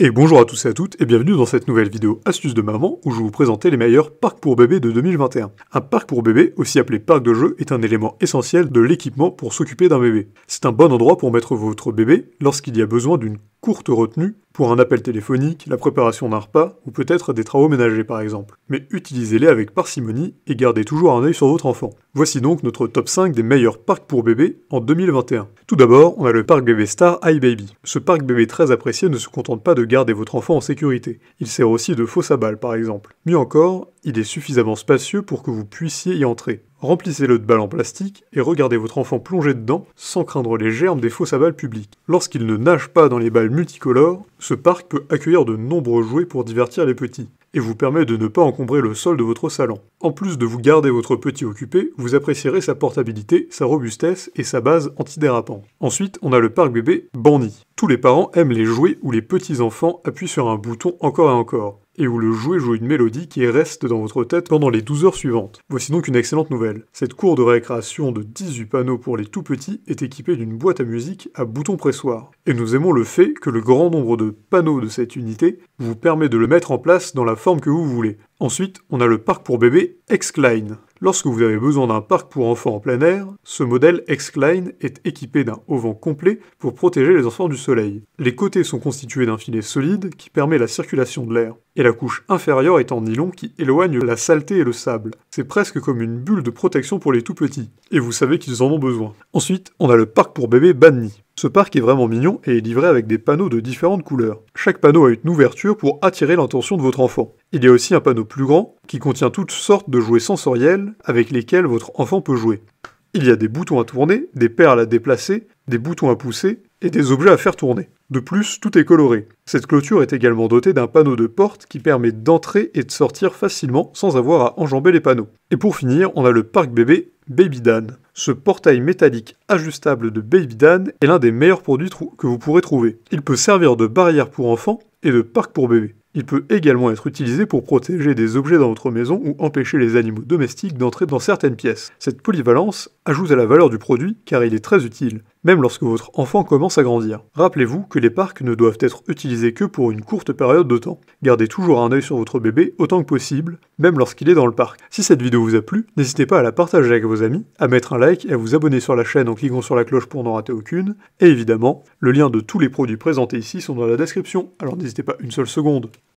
Et bonjour à tous et à toutes et bienvenue dans cette nouvelle vidéo astuces de maman où je vous présenter les meilleurs parcs pour bébés de 2021. Un parc pour bébé, aussi appelé parc de jeu, est un élément essentiel de l'équipement pour s'occuper d'un bébé. C'est un bon endroit pour mettre votre bébé lorsqu'il y a besoin d'une retenue, pour un appel téléphonique, la préparation d'un repas ou peut-être des travaux ménagers par exemple. Mais utilisez-les avec parcimonie et gardez toujours un œil sur votre enfant. Voici donc notre top 5 des meilleurs parcs pour bébés en 2021. Tout d'abord, on a le parc bébé Star iBaby. Ce parc bébé très apprécié ne se contente pas de garder votre enfant en sécurité. Il sert aussi de fausse à balles par exemple. Mieux encore, il est suffisamment spacieux pour que vous puissiez y entrer. Remplissez-le de balles en plastique et regardez votre enfant plonger dedans sans craindre les germes des fausses balles publiques. Lorsqu'il ne nage pas dans les balles multicolores, ce parc peut accueillir de nombreux jouets pour divertir les petits et vous permet de ne pas encombrer le sol de votre salon. En plus de vous garder votre petit occupé, vous apprécierez sa portabilité, sa robustesse et sa base antidérapant. Ensuite, on a le parc bébé Bandy. Tous les parents aiment les jouets où les petits-enfants appuient sur un bouton encore et encore et où le jouet joue une mélodie qui reste dans votre tête pendant les 12 heures suivantes. Voici donc une excellente nouvelle. Cette cour de récréation de 18 panneaux pour les tout petits est équipée d'une boîte à musique à bouton pressoir. Et nous aimons le fait que le grand nombre de panneaux de cette unité vous permet de le mettre en place dans la forme que vous voulez. Ensuite, on a le parc pour bébés x Lorsque vous avez besoin d'un parc pour enfants en plein air, ce modèle x est équipé d'un auvent complet pour protéger les enfants du soleil. Les côtés sont constitués d'un filet solide qui permet la circulation de l'air, et la couche inférieure est en nylon qui éloigne la saleté et le sable. C'est presque comme une bulle de protection pour les tout petits, et vous savez qu'ils en ont besoin. Ensuite, on a le parc pour bébés Banni. Ce parc est vraiment mignon et est livré avec des panneaux de différentes couleurs. Chaque panneau a une ouverture pour attirer l'attention de votre enfant. Il y a aussi un panneau plus grand qui contient toutes sortes de jouets sensoriels avec lesquels votre enfant peut jouer. Il y a des boutons à tourner, des perles à déplacer, des boutons à pousser, et des objets à faire tourner. De plus, tout est coloré. Cette clôture est également dotée d'un panneau de porte qui permet d'entrer et de sortir facilement sans avoir à enjamber les panneaux. Et pour finir, on a le parc bébé Baby Dan. Ce portail métallique ajustable de Baby Dan est l'un des meilleurs produits que vous pourrez trouver. Il peut servir de barrière pour enfants et de parc pour bébés. Il peut également être utilisé pour protéger des objets dans votre maison ou empêcher les animaux domestiques d'entrer dans certaines pièces. Cette polyvalence ajoute à la valeur du produit car il est très utile même lorsque votre enfant commence à grandir. Rappelez-vous que les parcs ne doivent être utilisés que pour une courte période de temps. Gardez toujours un œil sur votre bébé autant que possible, même lorsqu'il est dans le parc. Si cette vidéo vous a plu, n'hésitez pas à la partager avec vos amis, à mettre un like et à vous abonner sur la chaîne en cliquant sur la cloche pour n'en rater aucune. Et évidemment, le lien de tous les produits présentés ici sont dans la description, alors n'hésitez pas une seule seconde.